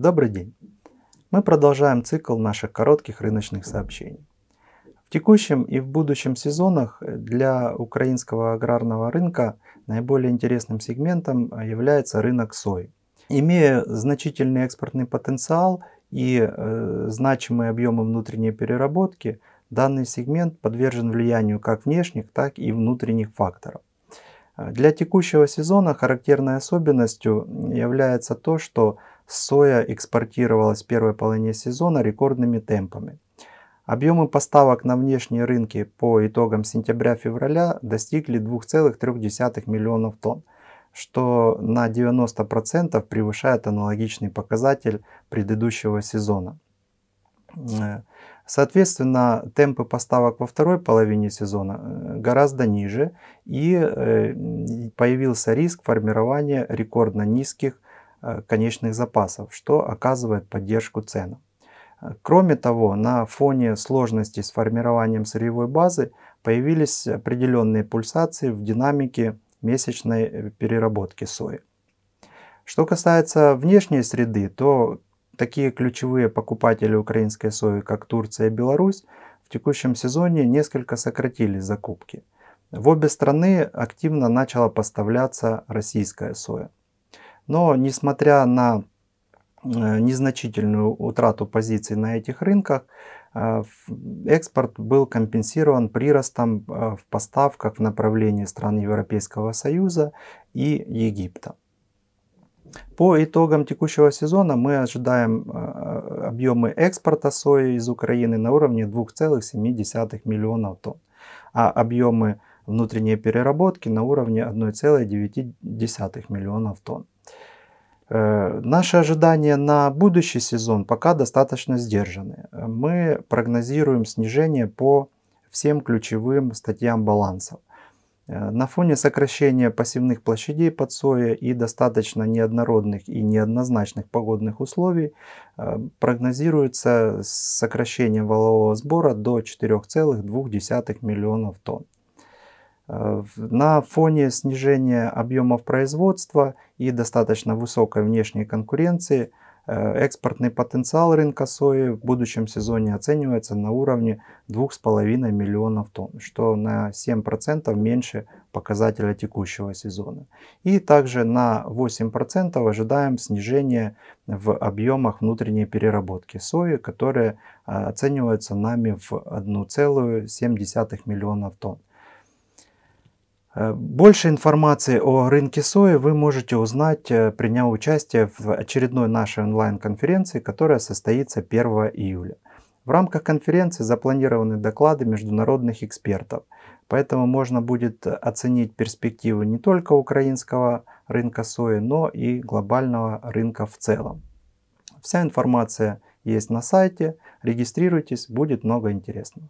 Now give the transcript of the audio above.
Добрый день! Мы продолжаем цикл наших коротких рыночных сообщений. В текущем и в будущем сезонах для украинского аграрного рынка наиболее интересным сегментом является рынок сои. Имея значительный экспортный потенциал и э, значимые объемы внутренней переработки, данный сегмент подвержен влиянию как внешних, так и внутренних факторов. Для текущего сезона характерной особенностью является то, что соя экспортировалась в первой половине сезона рекордными темпами. Объемы поставок на внешние рынки по итогам сентября-февраля достигли 2,3 миллионов тонн, что на 90% превышает аналогичный показатель предыдущего сезона. Соответственно, темпы поставок во второй половине сезона э, гораздо ниже и э, появился риск формирования рекордно низких Э, конечных запасов, что оказывает поддержку ценам. Кроме того, на фоне сложности с формированием сырьевой базы появились определенные пульсации в динамике месячной э, переработки сои. Что касается внешней среды, то такие ключевые покупатели украинской сои, как Турция и Беларусь, в текущем сезоне несколько сократили закупки. В обе страны активно начала поставляться российская соя. Но несмотря на э, незначительную утрату позиций на этих рынках, э, экспорт был компенсирован приростом э, в поставках в направлении стран Европейского Союза и Египта. По итогам текущего сезона мы ожидаем объемы экспорта сои из Украины на уровне 2,7 миллионов тонн, а объемы внутренней переработки на уровне 1,9 миллионов тонн. Э, наши ожидания на будущий сезон пока достаточно сдержаны. Мы прогнозируем снижение по всем ключевым статьям балансов. Э, на фоне сокращения пассивных площадей под соя и достаточно неоднородных и неоднозначных погодных условий э, прогнозируется сокращение валового сбора до 4,2 миллионов тонн. Э, на фоне снижения объемов производства и достаточно высокой внешней конкуренции э, экспортный потенциал рынка сои в будущем сезоне оценивается на уровне 2,5 миллионов тонн, что на 7% меньше показателя текущего сезона. И также на 8% ожидаем снижение в объемах внутренней переработки сои, которые э, оцениваются нами в 1,7 миллионов тонн. Э, больше информации о рынке сои вы можете узнать, э, приняв участие в очередной нашей онлайн-конференции, которая состоится 1 июля. В рамках конференции запланированы доклады международных экспертов, поэтому можно будет оценить перспективы не только украинского рынка сои, но и глобального рынка в целом. Вся информация есть на сайте, регистрируйтесь, будет много интересного.